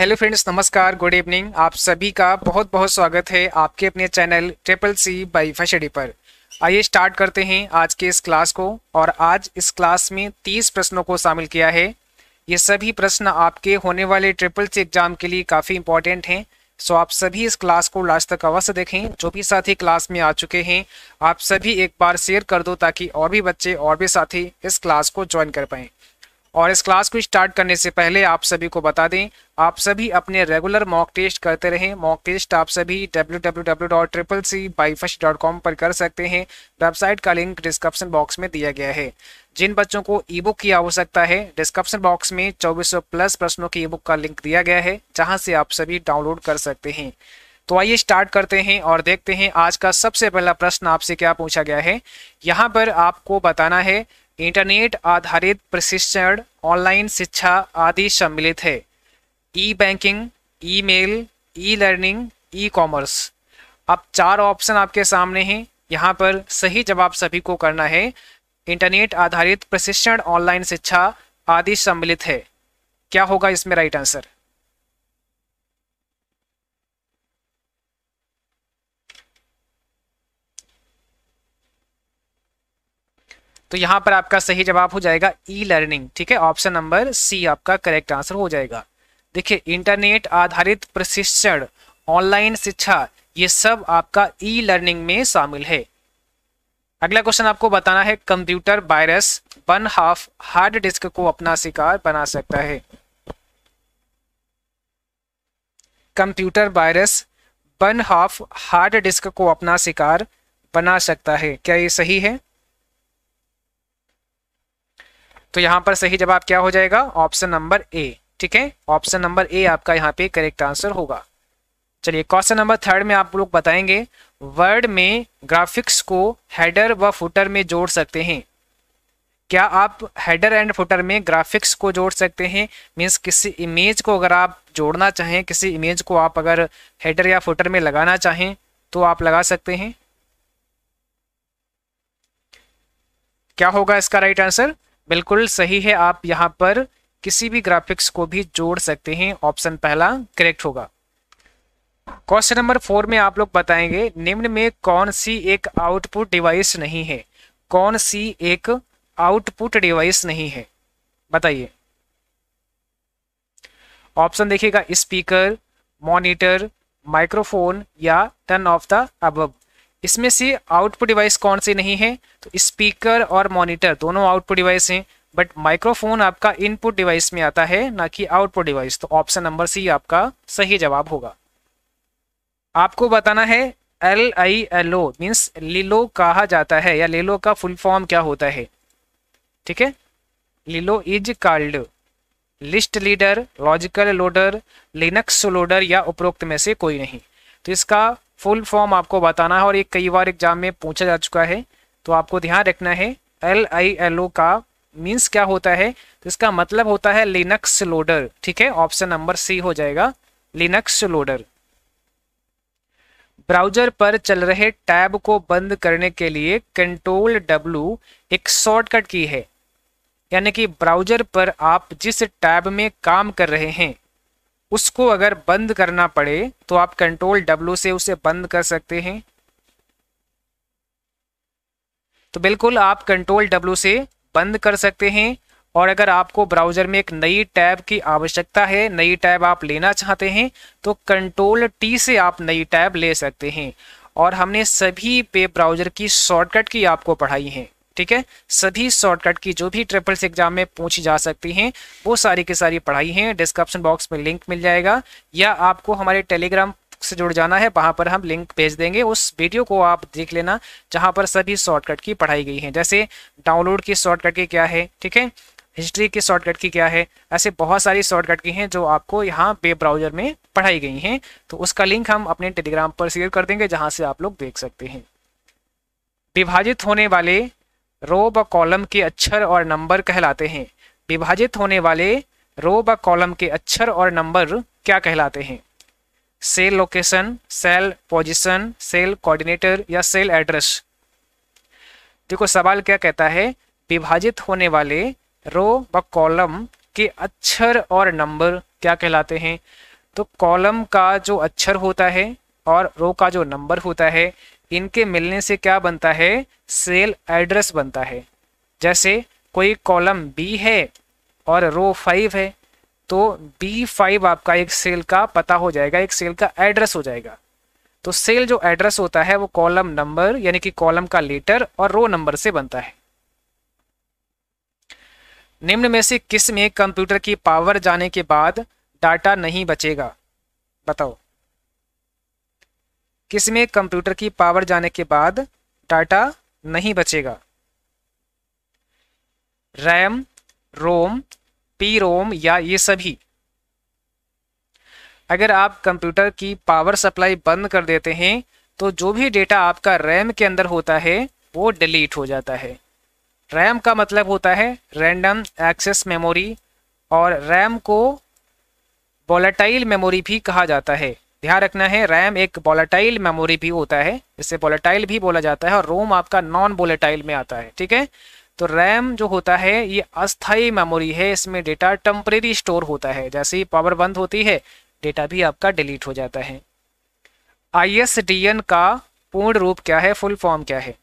hello friends नमस्कार good evening आप सभी का बहुत बहुत स्वागत है आपके अपने चैनल ट्रिपल सी बाई फशडी पर आइए स्टार्ट करते हैं आज के इस क्लास को और आज इस क्लास में तीस प्रश्नों को शामिल किया है ये सभी प्रश्न आपके होने वाले ट्रिपल सी एग्जाम के लिए काफ़ी इंपॉर्टेंट हैं सो आप सभी इस क्लास को लास्ट तक अवश्य देखें जो भी साथी क्लास में आ चुके हैं आप सभी एक बार शेयर कर दो ताकि और भी बच्चे और भी साथी इस क्लास को ज्वाइन कर पाएँ और इस क्लास को स्टार्ट करने से पहले आप सभी को बता दें आप सभी अपने रेगुलर मॉक टेस्ट करते रहें मॉक टेस्ट आप सभी www.triplec.byfirst.com पर कर सकते हैं वेबसाइट का लिंक डिस्क्रिप्शन बॉक्स में दिया गया है जिन बच्चों को ई बुक की आवश्यकता है डिस्क्रिप्शन बॉक्स में 2400 प्लस प्रश्नों की ई बुक का लिंक दिया गया है जहां से आप सभी डाउनलोड कर सकते हैं तो आइए स्टार्ट करते हैं और देखते हैं आज का सबसे पहला प्रश्न आपसे क्या पूछा गया है यहाँ पर आपको बताना है इंटरनेट आधारित प्रशिक्षण ऑनलाइन शिक्षा आदि सम्मिलित है e banking e mail e learning e commerce अब चार ऑप्शन आपके सामने हैं यहाँ पर सही जवाब सभी को करना है इंटरनेट आधारित प्रशिक्षण ऑनलाइन शिक्षा आदि सम्मिलित है क्या होगा इसमें राइट आंसर तो यहाँ पर आपका सही जवाब हो जाएगा ई लर्निंग ठीक है ऑप्शन नंबर सी आपका करेक्ट आंसर हो जाएगा देखिए इंटरनेट आधारित प्रशिक्षण ऑनलाइन शिक्षा ये सब आपका ई लर्निंग में शामिल है अगला क्वेश्चन आपको बताना है computer virus one half hard disk को अपना शिकार बना सकता है computer virus one half hard disk को अपना शिकार बना सकता है क्या ये सही है तो यहाँ पर सही जवाब क्या हो जाएगा ऑप्शन नंबर ए ठीक है ऑप्शन नंबर ए आपका यहाँ पे करेक्ट आंसर होगा चलिए क्वेश्चन नंबर थर्ड में आप लोग बताएंगे वर्ड में ग्राफिक्स को हेडर व फुटर में जोड़ सकते हैं क्या आप हेडर एंड फुटर में ग्राफिक्स को जोड़ सकते हैं मीन्स किसी इमेज को अगर आप जोड़ना चाहें किसी इमेज को आप अगर हेडर या फुटर में लगाना चाहें तो आप लगा सकते हैं क्या होगा इसका राइट आंसर बिल्कुल सही है आप यहाँ पर किसी भी ग्राफिक्स को भी जोड़ सकते हैं ऑप्शन पहला करेक्ट होगा क्वेश्चन नंबर फोर में आप लोग बताएंगे निम्न में कौन सी एक आउटपुट डिवाइस नहीं है कौन सी एक आउटपुट डिवाइस नहीं है बताइए ऑप्शन देखिएगा स्पीकर मॉनिटर माइक्रोफोन या टन ऑफ द अबब इसमें से आउटपुट डिवाइस कौन से नहीं है तो स्पीकर और मॉनिटर दोनों आउटपुट डिवाइस हैं बट माइक्रोफोन आपका इनपुट डिवाइस में आता है ना कि आउटपुट डिवाइस तो ऑप्शन नंबर सी आपका सही जवाब होगा आपको बताना है L I L O means LILO कहा जाता है या लीलो का फुल फॉर्म क्या होता है ठीक है LILO is called list leader logical loader Linux loader या उपरोक्त में से कोई नहीं तो इसका फुल फॉर्म आपको बताना है और ये कई बार एग्जाम में पूछा जा चुका है तो आपको ध्यान रखना है एल आई एल ओ का मीन्स क्या होता है तो इसका मतलब होता है लिनक्स लोडर ठीक है ऑप्शन नंबर सी हो जाएगा लिनक्स लोडर ब्राउजर पर चल रहे टैब को बंद करने के लिए कंट्रोल डब्लू एक शॉर्टकट की है यानी कि ब्राउजर पर आप जिस टैब में काम कर रहे हैं उसको अगर बंद करना पड़े तो आप कंट्रोल डब्ल्यू से उसे बंद कर सकते हैं तो बिल्कुल आप कंट्रोल डब्ल्यू से बंद कर सकते हैं और अगर आपको ब्राउजर में एक नई टैब की आवश्यकता है नई टैब आप लेना चाहते हैं तो कंट्रोल टी से आप नई टैब ले सकते हैं और हमने सभी पे ब्राउजर की शॉर्टकट की आपको पढ़ाई है ठीक है सभी शॉर्टकट की जो भी ट्रिपल्स एग्जाम में पूछी जा सकती हैं वो सारी की सारी पढ़ाई हैं डिस्क्रिप्शन बॉक्स में लिंक मिल जाएगा या आपको हमारे टेलीग्राम से जुड़ जाना है वहाँ पर हम लिंक भेज देंगे उस वीडियो को आप देख लेना जहाँ पर सभी शॉर्टकट की पढ़ाई गई है जैसे डाउनलोड की शॉर्टकट की क्या है ठीक है हिस्ट्री की शॉर्टकट की क्या है ऐसे बहुत सारी शॉर्टकट की हैं जो आपको यहाँ वेब ब्राउजर में पढ़ाई गई हैं तो उसका लिंक हम अपने टेलीग्राम पर शेयर कर देंगे जहाँ से आप लोग देख सकते हैं विभाजित होने वाले रो व कॉलम के अक्षर और नंबर कहलाते हैं विभाजित होने वाले रो व कॉलम के अक्षर और नंबर क्या कहलाते हैं cell location cell position cell coordinator या सेल एड्रेस देखो सवाल क्या कहता है विभाजित होने वाले रो व कॉलम के अक्षर और नंबर क्या कहलाते हैं तो कॉलम का जो अक्षर होता है और रो का जो नंबर होता है इनके मिलने से क्या बनता है सेल एड्रेस बनता है जैसे कोई कॉलम बी है और रो फाइव है तो बी फाइव आपका एक सेल का पता हो जाएगा एक सेल का एड्रेस हो जाएगा तो सेल जो एड्रेस होता है वो कॉलम नंबर यानी कि कॉलम का लेटर और रो नंबर से बनता है निम्न में से किस में कंप्यूटर की पावर जाने के बाद डाटा नहीं बचेगा बताओ किसमें कंप्यूटर की पावर जाने के बाद डाटा नहीं बचेगा रैम रोम पी रोम या ये सभी अगर आप कंप्यूटर की पावर सप्लाई बंद कर देते हैं तो जो भी डेटा आपका रैम के अंदर होता है वो डिलीट हो जाता है रैम का मतलब होता है रैंडम एक्सेस मेमोरी और रैम को वॉलेटाइल मेमोरी भी कहा जाता है ध्यान रखना है रैम एक वोलाटाइल मेमोरी भी होता है इसे बोलेटाइल भी बोला जाता है और रोम आपका नॉन बोलेटाइल में आता है ठीक है तो रैम जो होता है ये अस्थायी मेमोरी है इसमें डेटा टेम्परेरी स्टोर होता है जैसे ही पावर बंद होती है डेटा भी आपका डिलीट हो जाता है आईएसडीएन का पूर्ण रूप क्या है फुल फॉर्म क्या है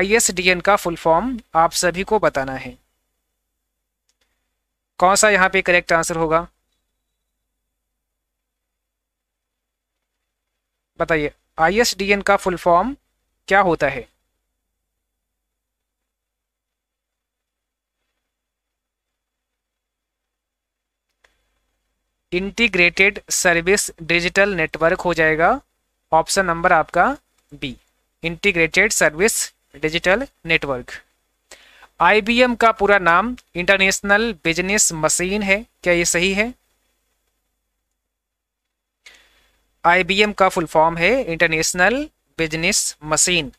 आईएसडीएन का फुल फॉर्म आप सभी को बताना है कौन सा यहाँ पे करेक्ट आंसर होगा बताइए आईएसडीएन का फुल फॉर्म क्या होता है इंटीग्रेटेड सर्विस डिजिटल नेटवर्क हो जाएगा ऑप्शन नंबर आपका B integrated service digital network IBM का पूरा नाम इंटरनेशनल बिजनेस मशीन है क्या ये सही है आईबीएम का फुल फॉर्म है इंटरनेशनल बिजनेस मशीन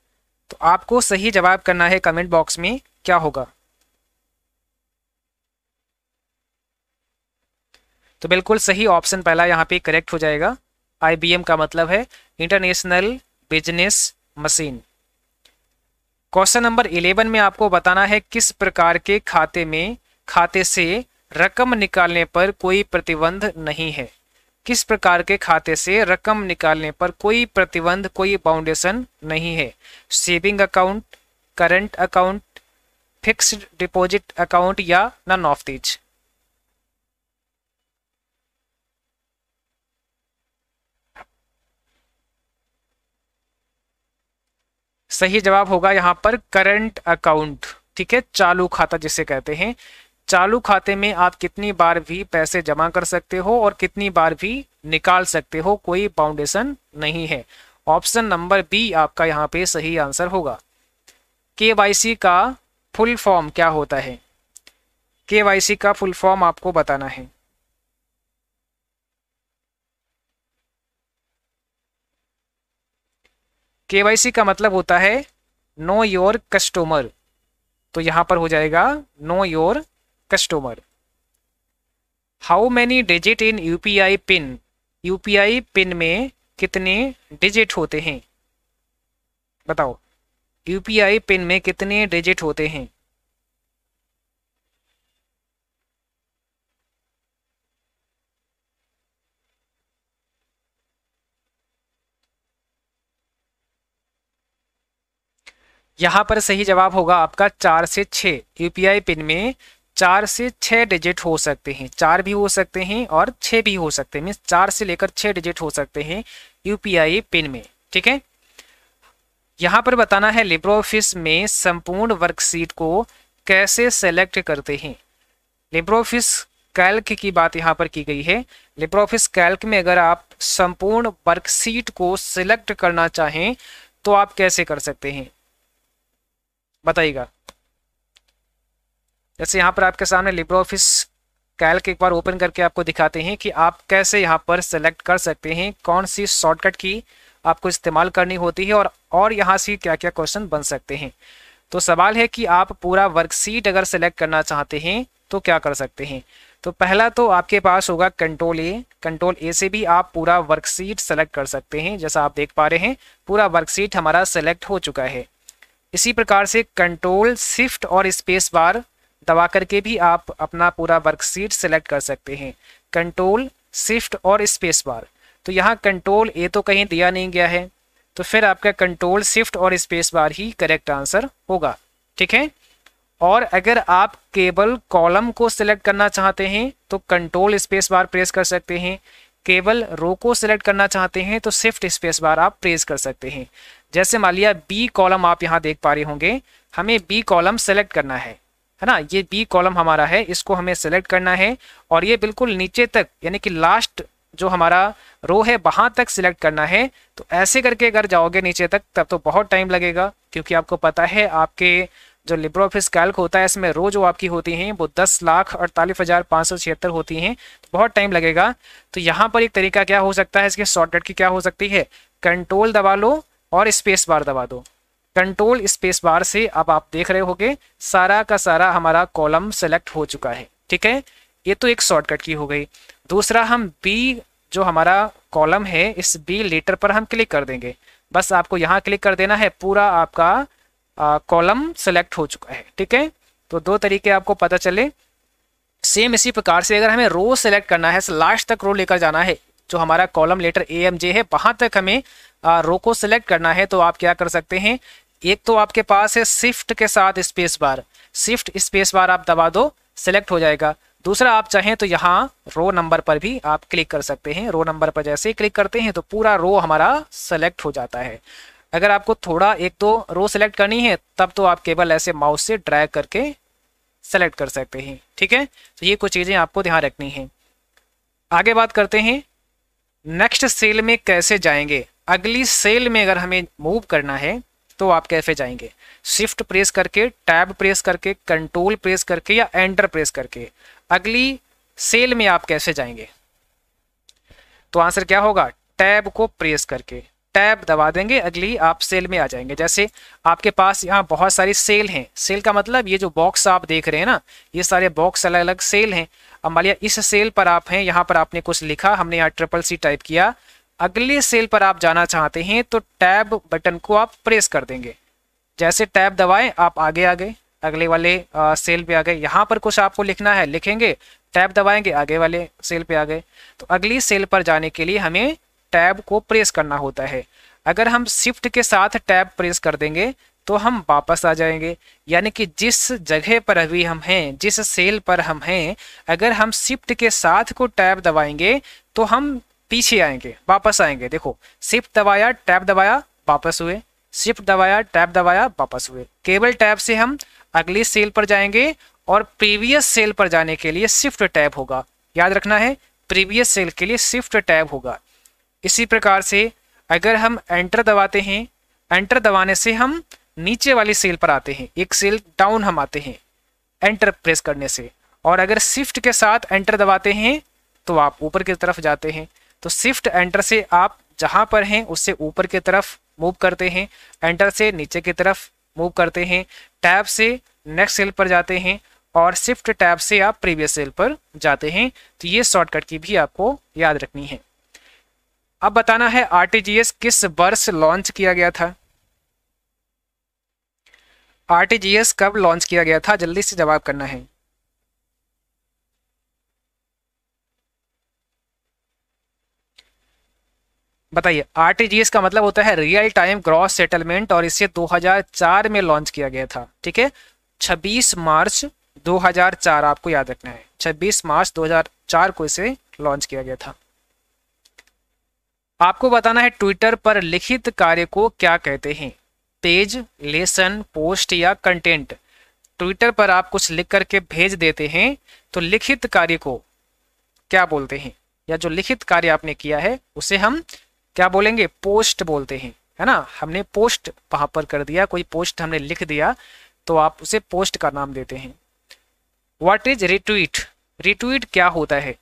तो आपको सही जवाब करना है कमेंट बॉक्स में क्या होगा तो बिल्कुल सही ऑप्शन पहला यहाँ पे करेक्ट हो जाएगा आईबीएम का मतलब है international business machine question number eleven में आपको बताना है किस प्रकार के खाते में खाते से रकम निकालने पर कोई प्रतिबंध नहीं है किस प्रकार के खाते से रकम निकालने पर कोई प्रतिबंध कोई बाउंडेशन नहीं है saving account current account fixed deposit account या नन ऑफ दीज सही जवाब होगा यहां पर करंट अकाउंट ठीक है चालू खाता जिसे कहते हैं चालू खाते में आप कितनी बार भी पैसे जमा कर सकते हो और कितनी बार भी निकाल सकते हो कोई बाउंडेशन नहीं है ऑप्शन नंबर बी आपका यहाँ पे सही आंसर होगा के का फुल फॉर्म क्या होता है के का फुल फॉर्म आपको बताना है के का मतलब होता है नो योर कस्टमर तो यहां पर हो जाएगा know your in U P I PIN U P I PIN में कितने डिजिट होते हैं बताओ आई पिन में कितने डिजिट होते हैं यहां पर सही जवाब होगा आपका चार से छ यूपीआई पिन में चार से छः डिजिट हो सकते हैं चार भी हो सकते हैं और छः भी हो सकते हैं मीन्स चार से लेकर छः डिजिट हो सकते हैं यूपीआई पिन में ठीक है यहाँ पर बताना है लिब्रो ऑफिस में संपूर्ण वर्कशीट को कैसे सेलेक्ट करते हैं लिब्रो ऑफिस कैल्क की बात यहाँ पर की गई है लिब्रो ऑफिस कैल्क में अगर आप संपूर्ण वर्कशीट को सिलेक्ट करना चाहें तो आप कैसे कर सकते हैं बताइएगा जैसे यहाँ पर आपके सामने लिब्रो ऑफिस कैल्क एक बार ओपन करके आपको दिखाते हैं कि आप कैसे यहाँ पर सेलेक्ट कर सकते हैं कौन सी शॉर्टकट की आपको इस्तेमाल करनी होती है और और यहाँ से क्या क्या क्वेश्चन बन सकते हैं तो सवाल है कि आप पूरा वर्कशीट अगर सेलेक्ट करना चाहते हैं तो क्या कर सकते हैं तो पहला तो आपके पास होगा कंट्रोल ए कंट्रोल ए से भी आप पूरा वर्कशीट सेलेक्ट कर सकते हैं जैसा आप देख पा रहे हैं पूरा वर्कशीट हमारा सेलेक्ट हो चुका है इसी प्रकार से कंट्रोल शिफ्ट और स्पेस बार दबा करके भी आप अपना पूरा वर्कशीट सेलेक्ट कर सकते हैं कंट्रोल शिफ्ट और स्पेस बार तो यहाँ कंट्रोल ए तो कहीं दिया नहीं गया है तो फिर आपका कंट्रोल शिफ्ट और स्पेस बार ही करेक्ट आंसर होगा ठीक है और अगर आप केबल कॉलम को सिलेक्ट करना चाहते हैं तो कंट्रोल स्पेस बार प्रेस कर सकते हैं केबल रो को सिलेक्ट करना चाहते हैं तो शिफ्ट स्पेस बार आप प्रेस कर सकते हैं जैसे मान लिया बी कॉलम आप यहाँ देख पा रहे होंगे हमें बी कॉलम सेलेक्ट करना है है ना ये बी कॉलम हमारा है इसको हमें सेलेक्ट करना है और ये बिल्कुल नीचे तक यानी कि लास्ट जो हमारा रो है वहाँ तक सिलेक्ट करना है तो ऐसे करके अगर जाओगे नीचे तक तब तो बहुत टाइम लगेगा क्योंकि आपको पता है आपके जो लिब्रो ऑफिस कैल्क होता है इसमें रो जो आपकी होती हैं वो दस लाख अड़तालीस हज़ार पाँच सौ छिहत्तर होती हैं तो बहुत टाइम लगेगा तो यहाँ पर एक तरीका क्या हो सकता है इसके शॉर्टकट की क्या हो सकती है कंट्रोल दबा लो और स्पेस बार दबा दो कंट्रोल स्पेस बार से अब आप देख रहे होगे सारा का सारा हमारा कॉलम सेलेक्ट हो चुका है ठीक है ये तो एक शॉर्टकट की हो गई दूसरा हम बी जो हमारा कॉलम है इस बी लेटर पर हम क्लिक कर देंगे बस आपको यहाँ क्लिक कर देना है पूरा आपका कॉलम सेलेक्ट हो चुका है ठीक है तो दो तरीके आपको पता चले सेम इसी प्रकार से अगर हमें रो सेलेक्ट करना है लास्ट तक रो लेकर जाना है जो हमारा column letter A M J है वहाँ तक हमें आ, रो को सेलेक्ट करना है तो आप क्या कर सकते हैं एक तो आपके पास है शिफ्ट के साथ space bar shift space bar आप दबा दो सेलेक्ट हो जाएगा दूसरा आप चाहें तो यहाँ रो नंबर पर भी आप क्लिक कर सकते हैं रो नंबर पर जैसे ही क्लिक करते हैं तो पूरा रो हमारा सेलेक्ट हो जाता है अगर आपको थोड़ा एक तो रो सेलेक्ट करनी है तब तो आप केवल ऐसे माउस से ड्रैग करके सेलेक्ट कर सकते हैं ठीक है तो ये कुछ चीज़ें आपको ध्यान रखनी है आगे बात करते हैं नेक्स्ट सेल में कैसे जाएंगे अगली सेल में अगर हमें मूव करना है तो आप कैफे जाएंगे शिफ्ट प्रेस करके टैब प्रेस करके कंट्रोल प्रेस करके या एंटर प्रेस करके अगली सेल में आप कैसे जाएंगे तो आंसर क्या होगा टैब को प्रेस करके टैब दबा देंगे अगली आप सेल में आ जाएंगे जैसे आपके पास यहाँ बहुत सारी सेल हैं सेल का मतलब ये जो बॉक्स आप देख रहे हैं ना ये सारे बॉक्स अलग अलग सेल हैं अब मालिया इस सेल पर आप हैं यहाँ पर आपने कुछ लिखा हमने यहाँ ट्रिपल सी टाइप किया अगले सेल पर आप जाना चाहते हैं तो टैब बटन को आप प्रेस कर देंगे जैसे टैब दबाएं आप आगे आ गए अगले वाले आ, सेल पे आ गए यहाँ पर कुछ आपको लिखना है लिखेंगे टैब दबाएंगे आगे वाले सेल पे आ गए तो अगली सेल पर जाने के लिए हमें टैब को प्रेस करना होता है अगर हम शिफ्ट के साथ टैब प्रेस कर देंगे तो हम वापस आ जाएंगे यानी कि जिस जगह पर अभी हम हैं जिस सेल पर हम हैं अगर हम शिफ्ट के साथ को टैब दबाएंगे तो हम पीछे आएंगे वापस आएंगे देखो शिफ्ट दबाया टैप दबाया वापस हुए शिफ्ट दबाया टैप दबाया वापस हुए केबल टैप से हम अगली सेल पर जाएंगे और प्रीवियस सेल पर जाने के लिए शिफ्ट टैब होगा याद रखना है प्रीवियस सेल के लिए शिफ्ट टैब होगा इसी प्रकार से अगर हम एंटर दबाते हैं एंटर दबाने से हम नीचे वाली सेल पर आते हैं एक सेल डाउन हम आते हैं एंटर प्रेस करने से और अगर शिफ्ट के साथ एंटर दबाते हैं तो आप ऊपर की तरफ जाते हैं तो शिफ्ट एंटर से आप जहां पर हैं उससे ऊपर की तरफ मूव करते हैं एंटर से नीचे की तरफ मूव करते हैं टैब से नेक्स्ट सेल पर जाते हैं और शिफ्ट टैब से आप प्रीवियस सेल पर जाते हैं तो ये शॉर्टकट की भी आपको याद रखनी है अब बताना है आर किस वर्ष लॉन्च किया गया था आर कब लॉन्च किया गया था जल्दी से जवाब करना है बताइए आरटीजीएस का मतलब होता है रियल टाइम ग्रॉस सेटलमेंट और इसे 2004 में लॉन्च किया गया था ठीक है 26 मार्च 2004 आपको याद रखना है 26 मार्च 2004 को इसे लॉन्च किया गया था आपको बताना है ट्विटर पर लिखित कार्य को क्या कहते हैं पेज लेसन पोस्ट या कंटेंट ट्विटर पर आप कुछ लिख करके भेज देते हैं तो लिखित कार्य को क्या बोलते हैं या जो लिखित कार्य आपने किया है उसे हम क्या बोलेंगे पोस्ट बोलते हैं है ना हमने पोस्ट वहां पर कर दिया कोई पोस्ट हमने लिख दिया तो आप उसे पोस्ट का नाम देते हैं व्हाट इज रिट्वीट रिट्वीट क्या होता है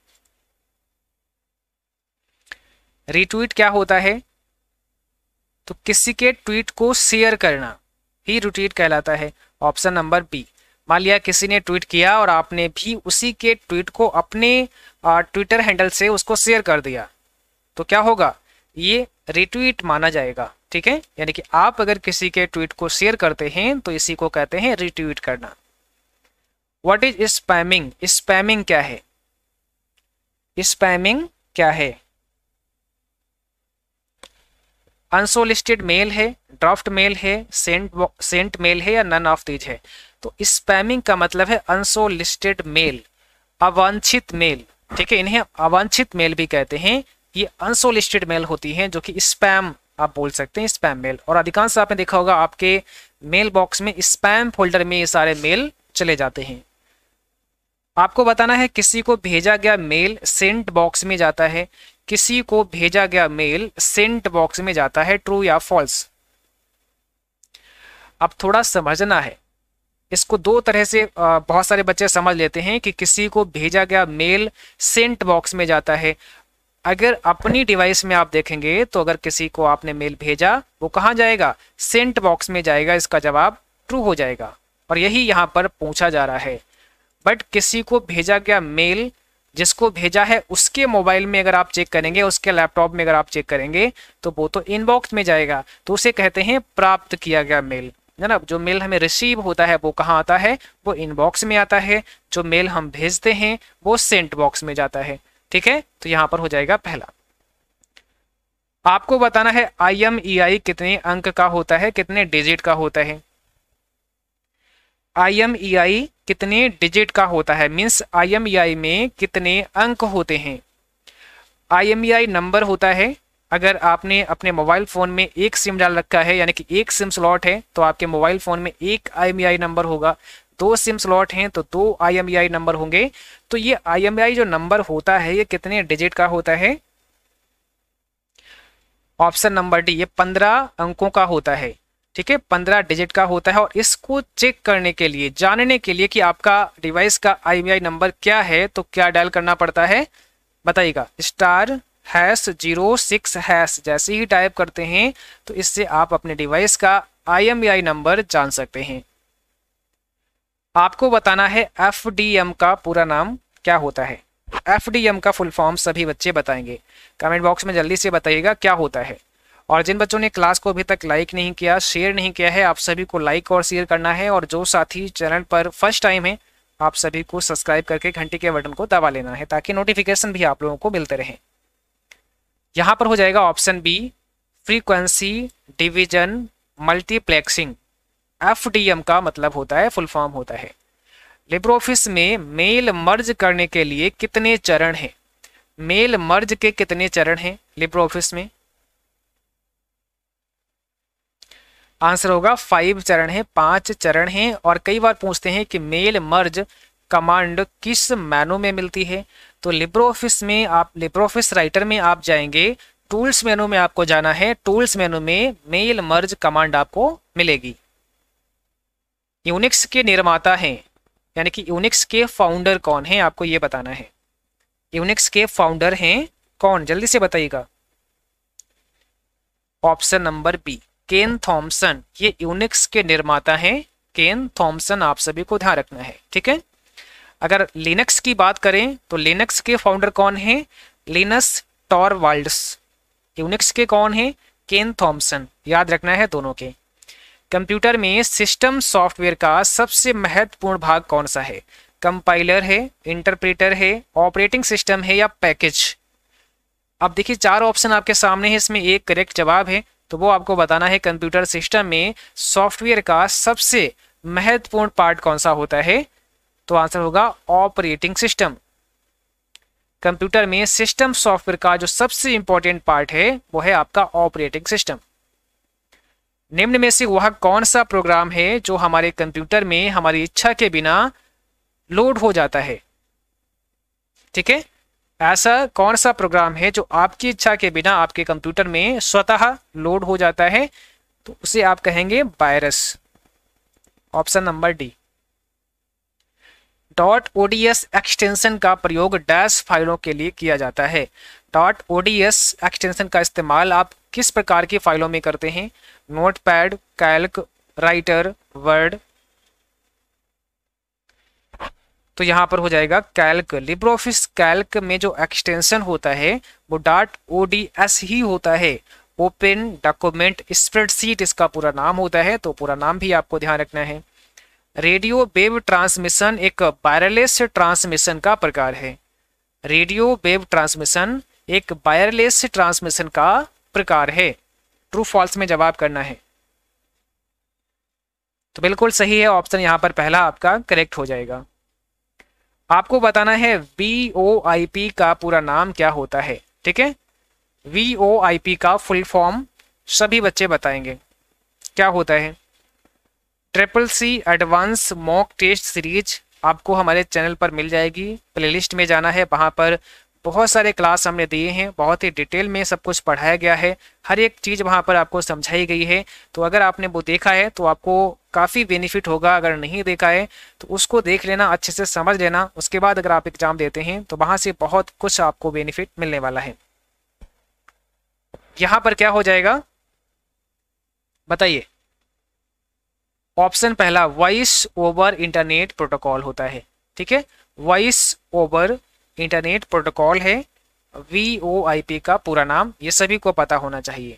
रिट्वीट क्या होता है तो किसी के ट्वीट को शेयर करना ही रिट्वीट कहलाता है ऑप्शन नंबर बी मान लिया किसी ने ट्वीट किया और आपने भी उसी के ट्वीट को अपने ट्विटर हैंडल से उसको शेयर कर दिया तो क्या होगा ये रिट्वीट माना जाएगा ठीक है यानी कि आप अगर किसी के ट्वीट को शेयर करते हैं तो इसी को कहते हैं रिट्वीट करना वट इज स्पैमिंग स्पैमिंग क्या है स्पैमिंग क्या है अनसोलिस्टेड मेल है ड्राफ्ट मेल है सेंट सेंट मेल है या नन ऑफ दीज है तो स्पैमिंग का मतलब है अनसोलिस्टेड मेल अवांछित मेल ठीक है इन्हें अवांछित मेल भी कहते हैं ये अनसोलिस्टेड मेल होती हैं जो कि स्पैम आप बोल सकते हैं स्पैम मेल और अधिकांश आपने देखा होगा आपके मेल बॉक्स में स्पैम फोल्डर में ये सारे मेल चले जाते हैं आपको बताना है किसी को भेजा गया मेल सेंट बॉक्स में जाता है किसी को भेजा गया मेल सेंट बॉक्स में जाता है ट्रू या फॉल्स अब थोड़ा समझना है इसको दो तरह से बहुत सारे बच्चे समझ लेते हैं कि किसी को भेजा गया मेल सेंट बॉक्स में जाता है अगर अपनी डिवाइस में आप देखेंगे तो अगर किसी को आपने मेल भेजा वो कहाँ जाएगा सेंट बॉक्स में जाएगा इसका जवाब ट्रू हो जाएगा और यही यहाँ पर पूछा जा रहा है बट किसी को भेजा गया मेल जिसको भेजा है उसके मोबाइल में अगर आप चेक करेंगे उसके लैपटॉप में अगर आप चेक करेंगे तो वो तो इनबॉक्स में जाएगा तो उसे कहते हैं प्राप्त किया गया मेल है ना जो मेल हमें रिसीव होता है वो कहाँ आता है वो इनबॉक्स में आता है जो मेल हम भेजते हैं वो सेंट बॉक्स में जाता है ठीक है तो यहां पर हो जाएगा पहला आपको बताना है आई एम ई आई कितने अंक का होता है कितने डिजिट का होता है आई एम ई आई कितने डिजिट का होता है मीन्स आई एम ई आई में कितने अंक होते हैं I M E I number होता है अगर आपने अपने मोबाइल फ़ोन में एक सिम डाल रखा है यानी कि एक सिम स्लॉट है तो आपके मोबाइल फ़ोन में एक I M E I number होगा दो सिम स्लॉट हैं तो दो आई e नंबर होंगे तो ये आई e जो नंबर होता है ये कितने डिजिट का होता है ऑप्शन नंबर डी ये पंद्रह अंकों का होता है ठीक है पंद्रह डिजिट का होता है और इसको चेक करने के लिए जानने के लिए कि आपका डिवाइस का आई e नंबर क्या है तो क्या डायल करना पड़ता है बताइएगा star hash zero six hash जैसे ही टाइप करते हैं तो इससे आप अपने डिवाइस का आई नंबर जान सकते हैं आपको बताना है एफ डी एम का पूरा नाम क्या होता है एफ डी एम का फुल फॉर्म सभी बच्चे बताएंगे कमेंट बॉक्स में जल्दी से बताइएगा क्या होता है और जिन बच्चों ने क्लास को अभी तक लाइक नहीं किया शेयर नहीं किया है आप सभी को लाइक और शेयर करना है और जो साथी चैनल पर फर्स्ट टाइम है आप सभी को सब्सक्राइब करके घंटे के बटन को दबा लेना है ताकि नोटिफिकेशन भी आप लोगों को मिलते रहे यहाँ पर हो जाएगा option B frequency division multiplexing F का मतलब होता है फुल फॉर्म होता है लिब्रो ऑफिस में मेल मर्ज करने के लिए कितने चरण हैं मेल मर्ज के कितने चरण हैं लिब्रो ऑफिस में आंसर होगा फाइव चरण हैं पांच चरण हैं और कई बार पूछते हैं कि मेल मर्ज कमांड किस मेनू में मिलती है तो लिब्रो ऑफिस में आप लिब्रो ऑफिस राइटर में आप जाएंगे टूल्स मेनू में आपको जाना है टूल्स मेनू में मेल मर्ज कमांड आपको मिलेगी यूनिक्स के निर्माता हैं यानी कि यूनिक्स के फाउंडर कौन हैं आपको ये बताना है यूनिक्स के फाउंडर हैं कौन जल्दी से बताइएगा option number B Ken Thompson ये यूनिक्स के निर्माता हैं केन थॉमसन आप सभी को ध्यान रखना है ठीक है अगर लिनक्स की बात करें तो लिनक्स के फाउंडर कौन हैं लिनस टॉर यूनिक्स के कौन हैं केन थॉमसन याद रखना है दोनों के कंप्यूटर में सिस्टम सॉफ्टवेयर का सबसे महत्वपूर्ण भाग कौन सा है कंपाइलर है इंटरप्रेटर है ऑपरेटिंग सिस्टम है या पैकेज अब देखिए चार ऑप्शन आपके सामने है इसमें एक करेक्ट जवाब है तो वो आपको बताना है कंप्यूटर सिस्टम में सॉफ्टवेयर का सबसे महत्वपूर्ण पार्ट कौन सा होता है तो आंसर होगा ऑपरेटिंग सिस्टम कंप्यूटर में सिस्टम सॉफ्टवेयर का जो सबसे इंपॉर्टेंट पार्ट है वो है आपका ऑपरेटिंग सिस्टम निम्न में से वह कौन सा प्रोग्राम है जो हमारे कंप्यूटर में हमारी इच्छा के बिना लोड हो जाता है ठीक है ऐसा कौन सा प्रोग्राम है जो आपकी इच्छा के बिना आपके कंप्यूटर में स्वतः लोड हो जाता है तो उसे आप कहेंगे virus option number D dot ODS extension का प्रयोग डैश फाइलों के लिए किया जाता है डॉट ओडीएस एक्सटेंशन का इस्तेमाल आप किस प्रकार की फाइलों में करते हैं notepad Calc Writer Word तो यहाँ पर हो जाएगा कैल्क लिब्रो ऑफिस कैल्क में जो एक्सटेंशन होता है वो डॉट ओ ही होता है ओपन डॉक्यूमेंट स्प्रेडशीट इसका पूरा नाम होता है तो पूरा नाम भी आपको ध्यान रखना है रेडियो वेव ट्रांसमिशन एक वायरलेस ट्रांसमिशन का प्रकार है रेडियो वेव ट्रांसमिशन एक वायरलेस ट्रांसमिशन का प्रकार है ट्रू फॉल्स में जवाब करना है तो बिल्कुल सही है ऑप्शन यहां पर पहला आपका करेक्ट हो जाएगा आपको बताना है वी ओ आई पी का पूरा नाम क्या होता है ठीक है वी ओ आई पी का फुल फॉर्म सभी बच्चे बताएंगे क्या होता है triple C advance mock test series आपको हमारे चैनल पर मिल जाएगी प्लेलिस्ट में जाना है वहां पर बहुत सारे क्लास हमने दिए हैं बहुत ही डिटेल में सब कुछ पढ़ाया गया है हर एक चीज़ वहाँ पर आपको समझाई गई है तो अगर आपने वो देखा है तो आपको काफ़ी बेनिफिट होगा अगर नहीं देखा है तो उसको देख लेना अच्छे से समझ लेना उसके बाद अगर आप एग्ज़ाम देते हैं तो वहाँ से बहुत कुछ आपको बेनिफिट मिलने वाला है यहाँ पर क्या हो जाएगा बताइए ऑप्शन पहला वॉइस ओवर इंटरनेट प्रोटोकॉल होता है ठीक है वॉइस ओवर इंटरनेट प्रोटोकॉल है वी का पूरा नाम ये सभी को पता होना चाहिए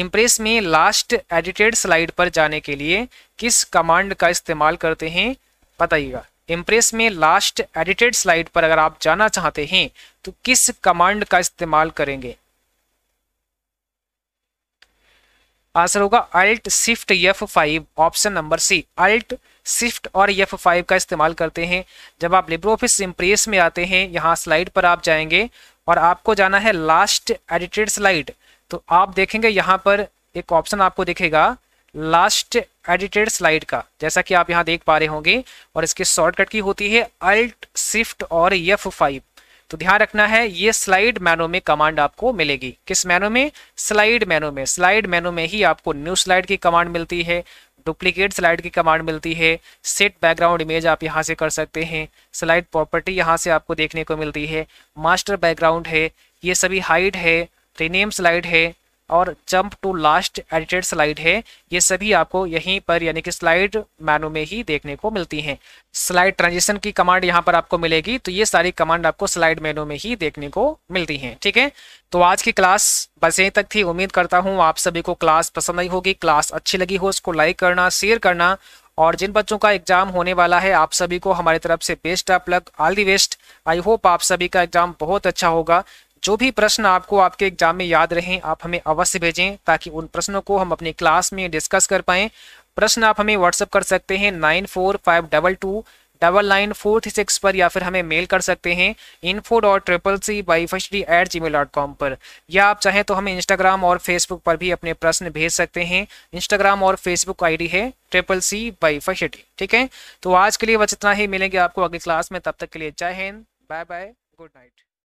इम्प्रेस में लास्ट एडिटेड स्लाइड पर जाने के लिए किस कमांड का इस्तेमाल करते हैं बताइएगा इम्प्रेस में लास्ट एडिटेड स्लाइड पर अगर आप जाना चाहते हैं तो किस कमांड का इस्तेमाल करेंगे आंसर होगा alt shift F five option number C alt shift और एफ e फाइव का इस्तेमाल करते हैं जब आप लिब्रो ऑफिस इम्प्रेस में आते हैं यहाँ स्लाइड पर आप जाएंगे और आपको जाना है लास्ट एडिटेड स्लाइड तो आप देखेंगे यहाँ पर एक ऑप्शन आपको दिखेगा लास्ट एडिटेड स्लाइड का जैसा कि आप यहाँ देख पा रहे होंगे और इसके शॉर्टकट की होती है अल्ट शिफ्ट और एफ e फाइव तो ध्यान रखना है ये स्लाइड मैनो में कमांड आपको मिलेगी किस मैनो में स्लाइड मेनू में स्लाइड मेनू में ही आपको न्यू स्लाइड की कमांड मिलती है डुप्लीकेट स्लाइड की कमांड मिलती है सेट बैकग्राउंड इमेज आप यहाँ से कर सकते हैं स्लाइड प्रॉपर्टी यहाँ से आपको देखने को मिलती है मास्टर बैकग्राउंड है ये सभी हाइट है रिनेम स्लाइड है और jump to last edited slide है ये सभी आपको यहीं पर यानी कि स्लाइड मैनू में ही देखने को मिलती हैं स्लाइड ट्रांजिशन की कमांड यहाँ पर आपको मिलेगी तो ये सारी कमांड आपको स्लाइड मेनू में ही देखने को मिलती हैं ठीक है तो आज की क्लास बस यहीं तक थी उम्मीद करता हूँ आप सभी को क्लास पसंद आई होगी क्लास अच्छी लगी हो उसको लाइक करना शेयर करना और जिन बच्चों का एग्जाम होने वाला है आप सभी को हमारी तरफ से best of luck all the best I hope आप सभी का एग्जाम बहुत अच्छा होगा जो भी प्रश्न आपको आपके एग्जाम में याद रहें आप हमें अवश्य भेजें ताकि उन प्रश्नों को हम अपनी क्लास में डिस्कस कर पाएँ प्रश्न आप हमें व्हाट्सअप कर सकते हैं nine four five double two double nine four three six पर या फिर हमें मेल कर सकते हैं info dot triple C by D at G mail dot com पर या आप चाहें तो हमें इंस्टाग्राम और फेसबुक पर भी अपने प्रश्न भेज सकते हैं इंस्टाग्राम और फेसबुक आईडी है ट्रिपल सी बाई डी ठीक है तो आज के लिए बस इतना ही मिलेंगे आपको अगली क्लास में तब तक के लिए जय हिंद बाय बाय गुड नाइट